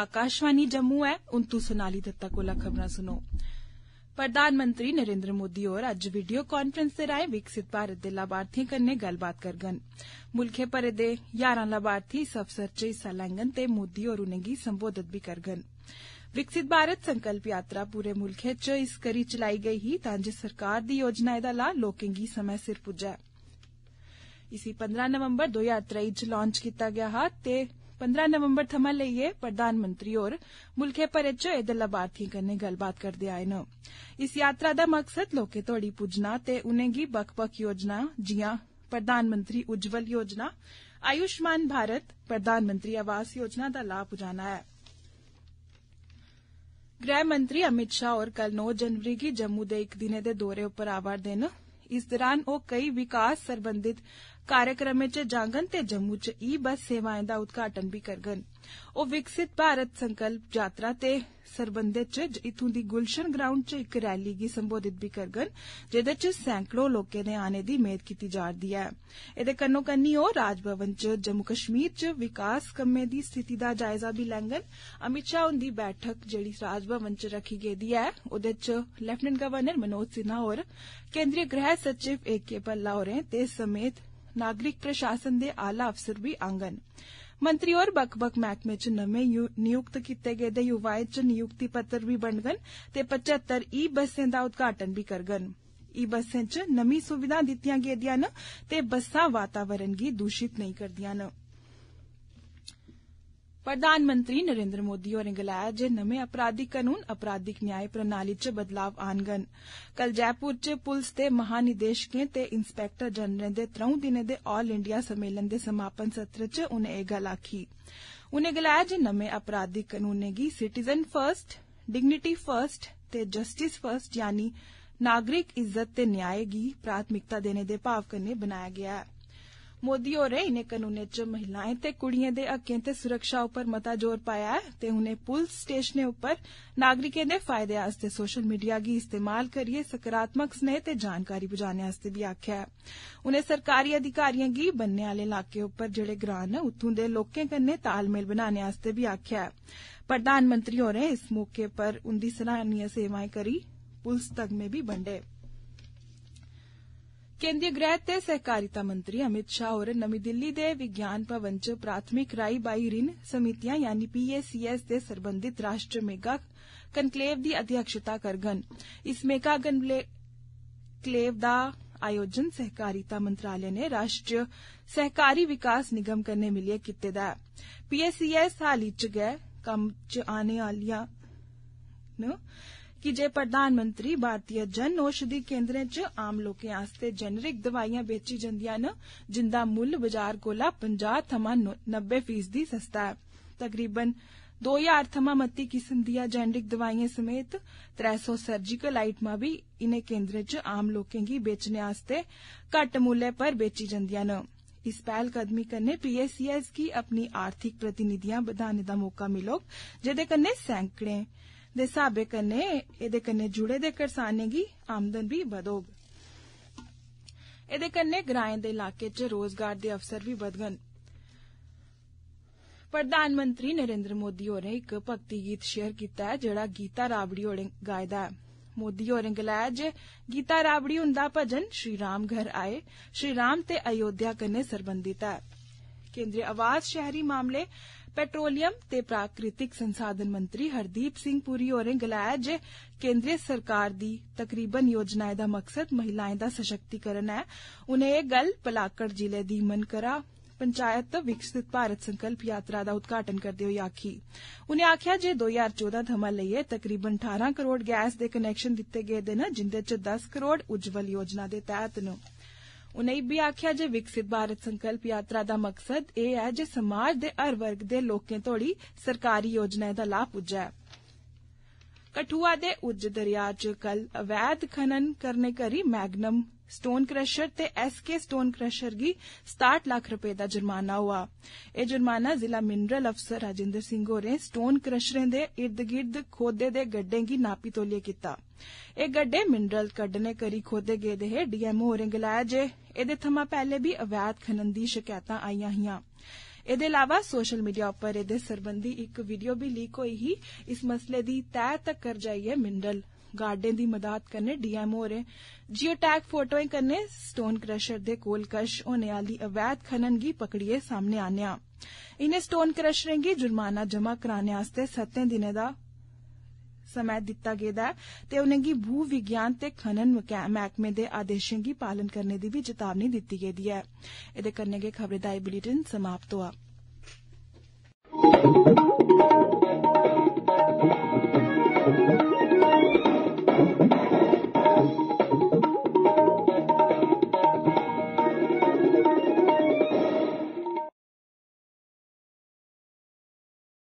आकाशवाणी जम्मू ऐ हून तू सोनाली दत्ता कोला खबर सुनो प्रधानमंत्री नरेंद्र मोदी और अज वीडियो कांफ्रेंस दे राय विकसित भारत दे लाभार्थियों कन्ने गलबात करगन मुल्खे भरे दे हजारां लाभार्थी इस अवसर च हिस्सा लैंगन ते मोदी और उनेंगी संबोधित भी करगन विकसित भारत संकल्प यात्रा पूरे मुल्खे च इस करी चलाई गई ही तां जे सरकार दी योजना दा लाह् लोकें गी समय सिर पुज्जै इसी 15 नवंबर 2023 च लांच कीता गया हा ते पंद्रह नवंबर थमां लेइयै प्रधानमंत्री होर मुल्खै भरै च एह्दे लाभार्थियों कन्नै गल्लबात करदे आए न इस यात्रा दा मकसद लोकें तोड़ी पुज्जना ते उनेंगी बक्ख बक्ख योजना जिआं प्रधानमंत्री उज्जवल योजना आयुष्मान भारत प्रधानमंत्री आवास योजना दा लाभ पुजाना ऐ गृहमंत्री अमित शाह होर कल नौ जनवरी गी जम्मू दे इक दिनै दे दौरे उप्पर आवा'रदे न इस दौरान ओ कई विकास सरबंधित कार्यक्रम च जांगन ते जम्मू च ई बस सेवाएं दा उदघाटन भी करगन ओ विकसित भारत संकल्प यात्रा ते सरबंधै च इथू दी गुलशन ग्राउंड च इक रैली गी संबोधित भी करगन जेदे च सैकड़ों लोकें दे आने दी मेद कीती रही है एदे कन्नो कन्नी ओ राजभवन च जम्मू कश्मीर च विकास कम्में दी स्थिति दा जायजा भी लैंगन अमित शाह हुंदी बैठक जेड़ी राजभवन च रखी गेदी है ओदे च लेफ्टिनेंट गवर्नर मनोज सिन्हा होर केन्द्रीय गृह सचिव ए के भल्ला होरें ते समेत नागरिक प्रशासन दे आला अफसर भी आंगन मंत्री और बक बक महकमे च नमें नियुक्त किए गए युवाएं च नियुक्ति पत्र भी बंडगन ते पचहत्तर ई बसें का उदघाटन भी करगन ई बसें च नमी सुविधा दिखाई गेदिया न ते वातावरण गी दूषित नहीं करदियां न प्रधानमंत्री नरेन्द्र मोदी होरें गलाया जे नमें अपराधिक कनून अपराधिक न्याय प्रणाली च बदलाव आनगन कल जयपुर च पुलस दे महानिदेशकें ते इंस्पैक्टर जनरलें दे त्रंऊ दिनें दे ऑल इंडिया सम्मेलन दे समापन सत्र च उनें एह् गल्ल आखी उनें गलाया जे नमें अपराधिक कनूनें गी सिटिजन फर्स्ट डिगनिटी फर्स्ट ते जस्टिस फर्स्ट यानि नागरिक इज्जत ते न्याय गी प्राथमिकता देने दे भाव कन्नै बनाया गेआ ऐ मोदी और इनें कानूनें च महिलाएं ते कुड़िएं दे हक्कें ते सुरक्षा उप्पर मता जोर पाया ऐ ते उनें पुलस स्टेशनें उप्पर नागरिकें दे फायदे आस्तै सोशल मीडिया गी इस्तेमाल करियै सकारात्मक स्नेह ते जानकारी पुजाने आस्तै बी आक्खेआ ऐ उनें सरकारी अधिकारियों गी बन्ने आले इलाके उप्पर जेड़े ग्रां न उत्थू दे लोकें कन्नै तालमेल बनाने आस्तै बी आक्खेआ प्रधानमंत्री होरें इस मौके पर उन्दी सराहनीय सेवाएं करी पुलस तगमे भी बंडे केंद्रीय गृह ते सहकारिता मंत्री अमित शाह और नमी दिल्ली दे विज्ञान भवन च प्राथमिक राई बाई ऋण समितियां यानी पीएसीएस दे संबंधित राष्ट्र मेगा कनक्लेव दी अध्यक्षता करगन इस मेगा कनक्लेव दा आयोजन सहकारिता मंत्रालय ने राष्ट्रीय सहकारी विकास निगम कन्नै मिलियै कीते दा पीएसीएस हाल च गै कम च आने आलिया कि जे प्रधानमंत्री भारतीय जन औषधि केन्द्र च आम लोकें आस्तै जेनेरिक दवाइयां बेची जंदियां न जिंदा मुल्ल बाजार कोला पंजा थमां नब्बे फीसदी सस्ता है तकरीबन दो ज्हार थमां मती किस्म दियां जेनेरिक दवाइयें समेत त्रै सौ सर्जिकल आइटमां भी इनें केन्द्रें च आम लोकें गी बेचने आस्ते घट्ट मुल्लै पर बेची जंदियां न इस पहलकदमी कन्नै पीएसीएस गी अपनी आर्थिक प्रतिनिधियां बधाने दा मौका मिलोग जेदे कन्नै सैकड़े दे साबे कने एदे कने जुड़े दे करसाने गी आमदन भी बदोग एदे कने ग्राएं दे इलाकें च रोजगार दे अफसर भी बदगन प्रधानमंत्री नरेंद्र मोदी होरें इक भक्ति गीत शेयर कीता है जेड़ा गीता राबड़ी होरें गाए है मोदी होरें गलाया जे गीता राबड़ी हुंदा भजन श्री राम घर आए श्री राम ते अयोध्या कन्नै सरबंधित है केंद्रीय आवास शहरी मामले पेट्रोलियम ते प्राकृतिक संसाधन मंत्री हरदीप सिंह पुरी होरें गलाया जे केन्द्र सरकार दी तकरीबन योजनाएं दा मकसद महिलाएं दा सशक्तिकरण ऐ उनें एह् गल्ल पलाकड़ जिले दी मनकरा पंचायत विकसित भारत संकल्प यात्रा दा उद्घाटन करदे होई आक्खी उनें आक्खेआ जे दो ज्हार चौदां थमां लेइयै तकरीबन ठारां करोड़ गैस दे कनैक्शन दित्ते गेदे न जिन्दे च दस करोड़ उज्जवल योजना दे तैह्त न ਉਨੇ ਵੀ ਆਖਿਆ ਜੇ ਵਿਕਸਿਤ ਭਾਰਤ ਸੰਕਲਪ ਯਾਤਰਾ ਦਾ ਮਕਸਦ ਇਹ ਹੈ ਜੇ ਸਮਾਜ ਦੇ ਹਰ ਵਰਗ ਦੇ ਲੋਕਾਂ ਤੋੜੀ ਸਰਕਾਰੀ ਯੋਜਨਾ ਦਾ ਲਾਭ ਪੁੱਜੇ ਕਠੂਆ ਦੇ ਉੱਜ ਦਰਿਆ ਚ ਕਲ ਅਵੈਧ ਖਨਨ ਕਰਨੇ ਕਰੀ ਮੈਗਨਮ ਸਟੋਨ ਕ੍ਰਸ਼ਰ ਤੇ ਐਸਕੇ ਸਟੋਨ ਕ੍ਰਸ਼ਰ ਗੀ 67 ਲੱਖ ਰੁਪਏ ਦਾ ਜੁਰਮਾਨਾ ਹੋਆ ਇਹ ਜੁਰਮਾਨਾ ਜ਼ਿਲ੍ਹਾ ਮਿਨਰਲ ਅਫਸਰ ਰਾਜਿੰਦਰ ਸਿੰਘ ਹੋਰੇ ਸਟੋਨ ਕ੍ਰਸ਼ਰਾਂ ਦੇ ird-gird ਖੋਦੇ ਦੇ ਗੱਡੇ ਦੀ ਨਾਪੀ ਤੋਲੀਏ ਕੀਤਾ ਇਹ ਗੱਡੇ ਮਿਨਰਲ ਕੱਢਨੇ ਕਰੀ ਖੋਦੇ ਗਏ ਦੇ ਡੀਐਮ ਹੋਰੇ ਗਲਾਇਆ ਜੇ ਇਹਦੇ ਥਮਾ ਪਹਿਲੇ ਵੀ ਅਵੈਧ ਖਨਨ ਦੀ ਸ਼ਿਕਾਇਤਾਂ ਆਈਆਂ ਹੀਆਂ ਇਹਦੇ ਇਲਾਵਾ ਸੋਸ਼ਲ ਮੀਡੀਆ ਉੱਪਰ ਇਹਦੇ ਸਰਬੰਧੀ ਇੱਕ ਵੀਡੀਓ ਵੀ ਲੀਕ ਹੋਈ ਹੀ ਇਸ ਮਸਲੇ ਦੀ ਤੈਅ ਤੱਕ ਕਰ ਜਾਈਏ ਹੈ ਮਿੰਡਲ गार्डे दी मदाद कन्नै डी एम ओ होरें जियोटैग फोटोएं कन्नै स्टोन क्रशर दे कोल कश होने आले अवैध खनन गी फकड़ियै सामने आन्नेआ इनें स्टोन क्रशरें गी जुर्माना जमा कराने आस्तै सत्तें दिनें दा समां दित्ता गेदा ऐ ते उनेंगी भू विज्ञान ते खनन मैहकमें दे आदेशें गी पालन करने दी बी चेतावनी दित्ती गेदी ही